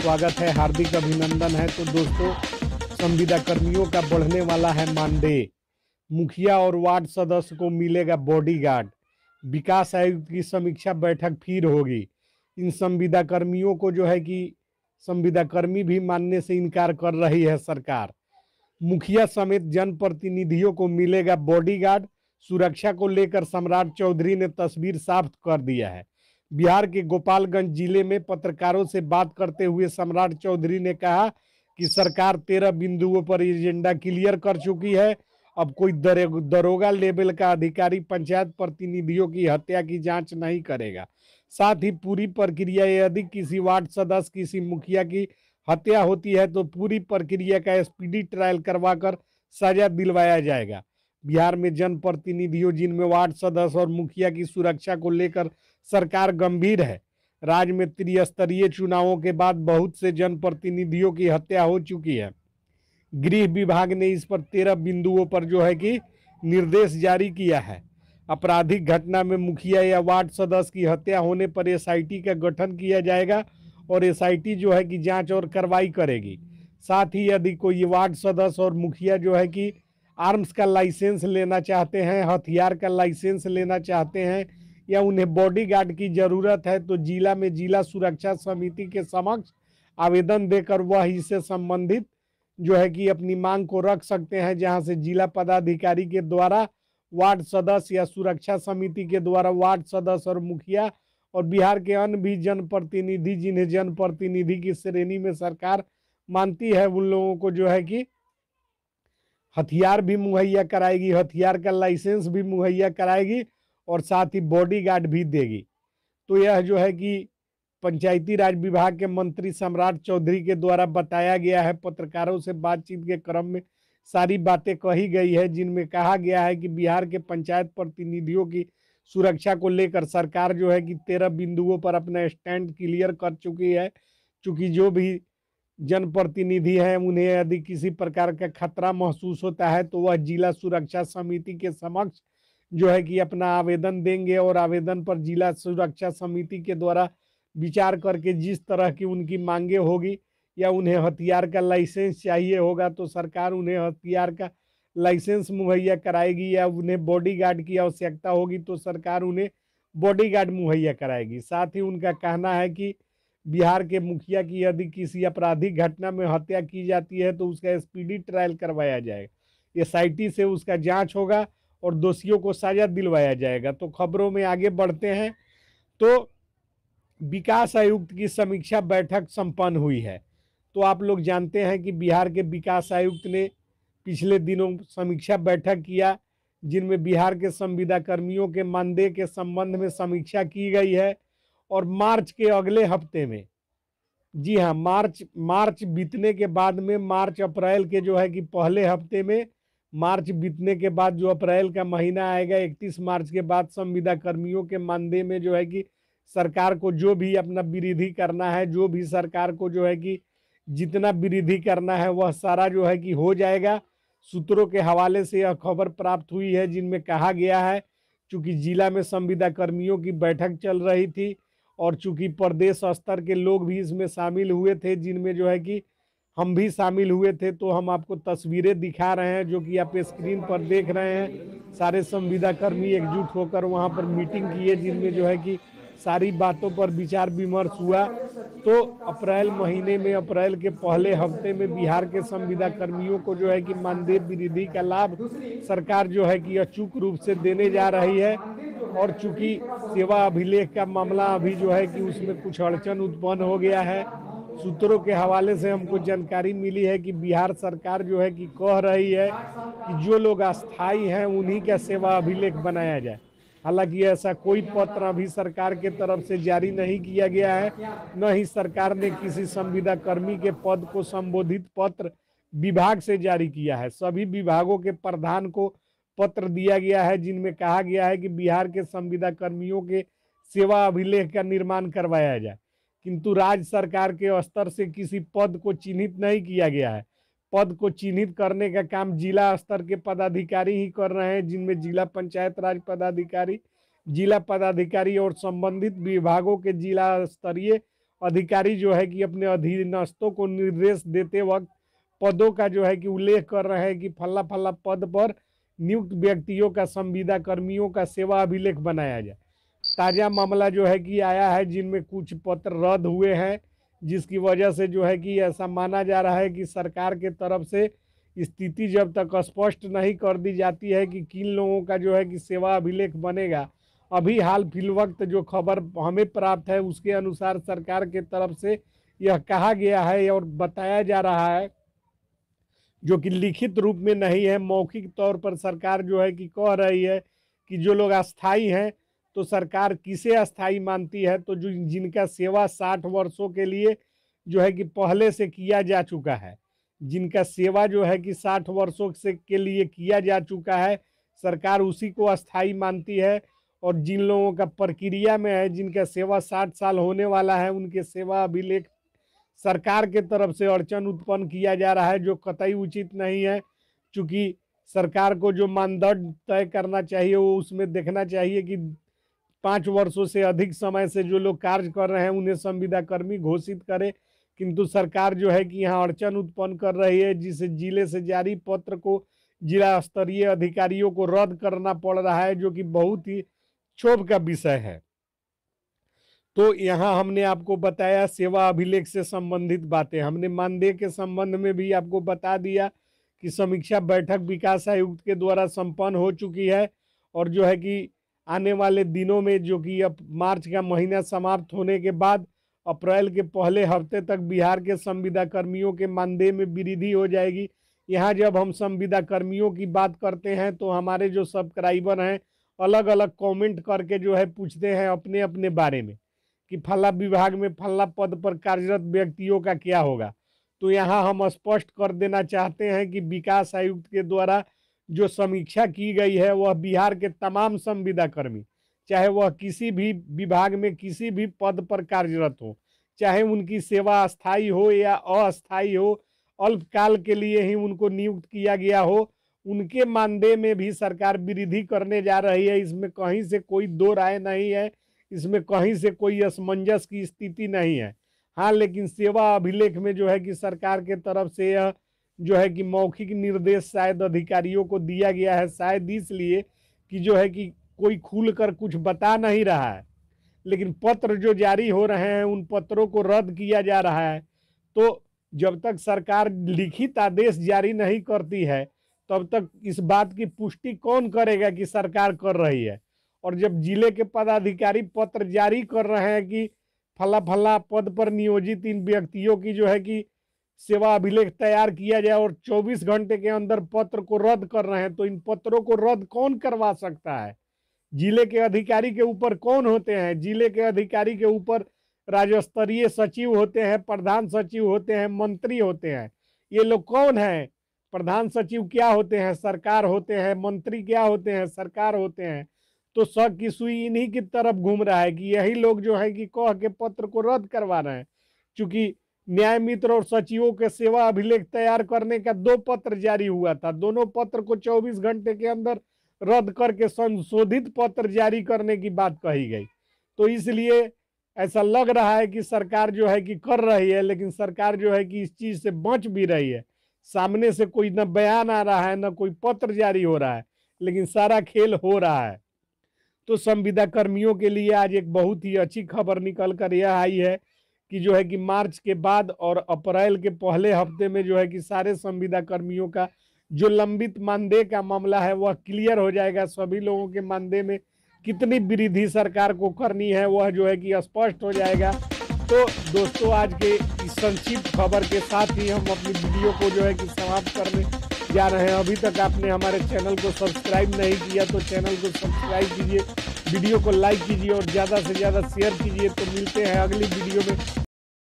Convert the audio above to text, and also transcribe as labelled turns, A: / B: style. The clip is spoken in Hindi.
A: स्वागत है हार्दिक अभिनंदन है तो दोस्तों संविदा कर्मियों का बढ़ने वाला है मानदेय मुखिया और वार्ड सदस्य को मिलेगा बॉडीगार्ड विकास आयुक्त की समीक्षा बैठक फिर होगी इन संविदा कर्मियों को जो है कि संविदा कर्मी भी मानने से इनकार कर रही है सरकार मुखिया समेत जनप्रतिनिधियों को मिलेगा बॉडीगार्ड सुरक्षा को लेकर सम्राट चौधरी ने तस्वीर साफ कर दिया है बिहार के गोपालगंज जिले में पत्रकारों से बात करते हुए सम्राट चौधरी ने कहा कि सरकार तेरह बिंदुओं पर एजेंडा क्लियर कर चुकी है अब कोई दरोगा लेवल का अधिकारी पंचायत प्रतिनिधियों की हत्या की जांच नहीं करेगा साथ ही पूरी प्रक्रिया यदि किसी वार्ड सदस्य किसी मुखिया की हत्या होती है तो पूरी प्रक्रिया का स्पीडी ट्रायल करवाकर सजा दिलवाया जाएगा बिहार में जनप्रतिनिधियों जिनमें वार्ड सदस्य और मुखिया की सुरक्षा को लेकर सरकार गंभीर है राज्य में त्रिस्तरीय चुनावों के बाद बहुत से जनप्रतिनिधियों की हत्या हो चुकी है गृह विभाग ने इस पर तेरह बिंदुओं पर जो है कि निर्देश जारी किया है आपराधिक घटना में मुखिया या वार्ड सदस्य की हत्या होने पर एसआईटी का गठन किया जाएगा और एसआईटी जो है कि जांच और कार्रवाई करेगी साथ ही यदि कोई वार्ड सदस्य और मुखिया जो है कि आर्म्स का लाइसेंस लेना चाहते हैं हथियार का लाइसेंस लेना चाहते हैं या उन्हें बॉडी गार्ड की ज़रूरत है तो जिला में जिला सुरक्षा समिति के समक्ष आवेदन देकर वह इससे संबंधित जो है कि अपनी मांग को रख सकते हैं जहां से जिला पदाधिकारी के द्वारा वार्ड सदस्य या सुरक्षा समिति के द्वारा वार्ड सदस्य और मुखिया और बिहार के अन्य भी जनप्रतिनिधि जिन्हें जनप्रतिनिधि की श्रेणी में सरकार मानती है उन लोगों को जो है कि हथियार भी मुहैया कराएगी हथियार का लाइसेंस भी मुहैया कराएगी और साथ ही बॉडीगार्ड भी देगी तो यह जो है कि पंचायती राज विभाग के मंत्री सम्राट चौधरी के द्वारा बताया गया है पत्रकारों से बातचीत के क्रम में सारी बातें कही गई है जिनमें कहा गया है कि बिहार के पंचायत प्रतिनिधियों की सुरक्षा को लेकर सरकार जो है कि तेरह बिंदुओं पर अपना स्टैंड क्लियर कर चुकी है चूँकि जो भी जनप्रतिनिधि हैं उन्हें यदि किसी प्रकार का खतरा महसूस होता है तो वह जिला सुरक्षा समिति के समक्ष जो है कि अपना आवेदन देंगे और आवेदन पर जिला सुरक्षा समिति के द्वारा विचार करके जिस तरह की उनकी मांगे होगी या उन्हें हथियार का लाइसेंस चाहिए होगा तो सरकार उन्हें हथियार का लाइसेंस मुहैया कराएगी या उन्हें बॉडीगार्ड की आवश्यकता होगी तो सरकार उन्हें बॉडीगार्ड मुहैया कराएगी साथ ही उनका कहना है कि बिहार के मुखिया की यदि किसी आपराधिक घटना में हत्या की जाती है तो उसका स्पीडी ट्रायल करवाया जाएगा एसआईटी से उसका जांच होगा और दोषियों को सजा दिलवाया जाएगा तो खबरों में आगे बढ़ते हैं तो विकास आयुक्त की समीक्षा बैठक संपन्न हुई है तो आप लोग जानते हैं कि बिहार के विकास आयुक्त ने पिछले दिनों समीक्षा बैठक किया जिनमें बिहार के संविदा कर्मियों के मानदेय के संबंध में समीक्षा की गई है और मार्च के अगले हफ्ते में जी हाँ मार्च मार्च बीतने के बाद में मार्च अप्रैल के जो है कि पहले हफ्ते में मार्च बीतने के बाद जो अप्रैल का महीना आएगा 31 मार्च के बाद संविदा कर्मियों के मानदेय में जो है कि सरकार को जो भी अपना वृद्धि करना है जो भी सरकार को जो है कि जितना वृद्धि करना है वह सारा जो है कि हो जाएगा सूत्रों के हवाले से यह खबर प्राप्त हुई है जिनमें कहा गया है चूँकि जिला में संविदा कर्मियों की बैठक चल रही थी और चूंकि प्रदेश स्तर के लोग भी इसमें शामिल हुए थे जिनमें जो है कि हम भी शामिल हुए थे तो हम आपको तस्वीरें दिखा रहे हैं जो कि आप स्क्रीन पर देख रहे हैं सारे संविदा कर्मी एकजुट होकर वहाँ पर मीटिंग किए जिनमें जो है कि सारी बातों पर विचार विमर्श हुआ तो अप्रैल महीने में अप्रैल के पहले हफ्ते में बिहार के संविदा कर्मियों को जो है कि मानदेय वृद्धि का लाभ सरकार जो है कि अचूक रूप से देने जा रही है और चूंकि सेवा अभिलेख का मामला अभी जो है कि उसमें कुछ अड़चन उत्पन्न हो गया है सूत्रों के हवाले से हमको जानकारी मिली है कि बिहार सरकार जो है कि कह रही है कि जो लोग अस्थाई हैं उन्हीं का सेवा अभिलेख बनाया जाए हालांकि ऐसा कोई पत्र अभी सरकार के तरफ से जारी नहीं किया गया है न ही सरकार ने किसी संविदा कर्मी के पद को संबोधित पत्र विभाग से जारी किया है सभी विभागों के प्रधान को पत्र दिया गया है जिनमें कहा गया है कि बिहार के संविदा कर्मियों के सेवा अभिलेख का निर्माण करवाया जाए किंतु राज्य सरकार के स्तर से किसी पद को चिन्हित नहीं किया गया है पद को चिन्हित करने का काम जिला स्तर के पदाधिकारी ही कर रहे हैं जिनमें जिला पंचायत राज पदाधिकारी जिला पदाधिकारी और संबंधित विभागों के जिला स्तरीय अधिकारी जो है कि अपने अधीनस्थों को निर्देश देते वक्त पदों का जो है कि उल्लेख कर रहे हैं कि फला फला पद पर नियुक्त व्यक्तियों का संविदा कर्मियों का सेवा अभिलेख बनाया जाए ताज़ा मामला जो है कि आया है जिनमें कुछ पत्र रद्द हुए हैं जिसकी वजह से जो है कि ऐसा माना जा रहा है कि सरकार के तरफ से स्थिति जब तक स्पष्ट नहीं कर दी जाती है कि किन लोगों का जो है कि सेवा अभिलेख बनेगा अभी हाल फिल वक्त जो खबर हमें प्राप्त है उसके अनुसार सरकार के तरफ से यह कहा गया है और बताया जा रहा है जो कि लिखित रूप में नहीं है मौखिक तौर पर सरकार जो है कि कह रही है कि जो लोग अस्थाई हैं तो सरकार किसे अस्थाई मानती है तो जो जिनका सेवा साठ वर्षों के लिए जो है कि पहले से किया जा चुका है जिनका सेवा जो है कि साठ वर्षों से के लिए किया जा चुका है सरकार उसी को अस्थाई मानती है और जिन लोगों का प्रक्रिया में है जिनका सेवा साठ साल होने वाला है उनके सेवा अभिलेख सरकार के तरफ से अड़चन उत्पन्न किया जा रहा है जो कतई उचित नहीं है चूँकि सरकार को जो मानदंड तय करना चाहिए वो उसमें देखना चाहिए कि पाँच वर्षों से अधिक समय से जो लोग कार्य कर रहे हैं उन्हें संविदाकर्मी घोषित करें किंतु सरकार जो है कि यहाँ अड़चन उत्पन्न कर रही है जिसे जिले से जारी पत्र को जिला स्तरीय अधिकारियों को रद्द करना पड़ रहा है जो कि बहुत ही क्षोभ का विषय है तो यहाँ हमने आपको बताया सेवा अभिलेख से संबंधित बातें हमने मानदेय के संबंध में भी आपको बता दिया कि समीक्षा बैठक विकास आयुक्त के द्वारा संपन्न हो चुकी है और जो है कि आने वाले दिनों में जो कि अब मार्च का महीना समाप्त होने के बाद अप्रैल के पहले हफ्ते तक बिहार के संविदा कर्मियों के मानदेय में वृद्धि हो जाएगी यहाँ जब हम संविदा कर्मियों की बात करते हैं तो हमारे जो सब्सक्राइबर हैं अलग अलग कमेंट करके जो है पूछते हैं अपने अपने बारे में कि फला विभाग में फला पद पर कार्यरत व्यक्तियों का क्या होगा तो यहाँ हम स्पष्ट कर देना चाहते हैं कि विकास आयुक्त के द्वारा जो समीक्षा की गई है वह बिहार के तमाम संविदा कर्मी चाहे वह किसी भी विभाग में किसी भी पद पर कार्यरत हो चाहे उनकी सेवा अस्थायी हो या अस्थायी हो अल्पकाल के लिए ही उनको नियुक्त किया गया हो उनके मानदेय में भी सरकार वृद्धि करने जा रही है इसमें कहीं से कोई दो राय नहीं है इसमें कहीं से कोई असमंजस की स्थिति नहीं है हाँ लेकिन सेवा अभिलेख में जो है कि सरकार के तरफ से यह जो है कि मौखिक निर्देश शायद अधिकारियों को दिया गया है शायद इसलिए कि जो है कि कोई खुल कर कुछ बता नहीं रहा है लेकिन पत्र जो जारी हो रहे हैं उन पत्रों को रद्द किया जा रहा है तो जब तक सरकार लिखित आदेश जारी नहीं करती है तब तक इस बात की पुष्टि कौन करेगा कि सरकार कर रही है और जब जिले के पदाधिकारी पत्र जारी कर रहे हैं कि फला फला पद पर नियोजित इन व्यक्तियों की जो है कि सेवा अभिलेख तैयार किया जाए और 24 घंटे के अंदर पत्र को रद्द कर रहे हैं तो इन पत्रों को रद्द कौन करवा सकता है जिले के अधिकारी के ऊपर कौन होते हैं जिले के अधिकारी के ऊपर राज्य स्तरीय सचिव होते हैं प्रधान सचिव होते हैं मंत्री होते हैं ये लोग कौन हैं प्रधान सचिव क्या होते हैं सरकार होते हैं मंत्री क्या होते हैं सरकार होते हैं तो शक की सुई इन्हीं की तरफ घूम रहा है कि यही लोग जो है कि कह के पत्र को रद्द करवा रहे हैं चूंकि न्याय मित्र और सचिवों के सेवा अभिलेख तैयार करने का दो पत्र जारी हुआ था दोनों पत्र को 24 घंटे के अंदर रद्द करके संशोधित पत्र जारी करने की बात कही गई तो इसलिए ऐसा लग रहा है कि सरकार जो है कि कर रही है लेकिन सरकार जो है कि इस चीज से बच भी रही है सामने से कोई न बयान आ रहा है न कोई पत्र जारी हो रहा है लेकिन सारा खेल हो रहा है तो संविदा कर्मियों के लिए आज एक बहुत ही अच्छी खबर निकल कर यह आई है कि जो है कि मार्च के बाद और अप्रैल के पहले हफ्ते में जो है कि सारे संविदा कर्मियों का जो लंबित मानदेय का मामला है वह क्लियर हो जाएगा सभी लोगों के मानदेय में कितनी वृद्धि सरकार को करनी है वह जो है कि स्पष्ट हो जाएगा तो दोस्तों आज के इस संक्षिप्त खबर के साथ ही हम अपनी वीडियो को जो है कि समाप्त करने जा रहे हैं अभी तक आपने हमारे चैनल को सब्सक्राइब नहीं किया तो चैनल को सब्सक्राइब कीजिए वीडियो को लाइक कीजिए और ज़्यादा से ज़्यादा शेयर कीजिए तो मिलते हैं अगली वीडियो में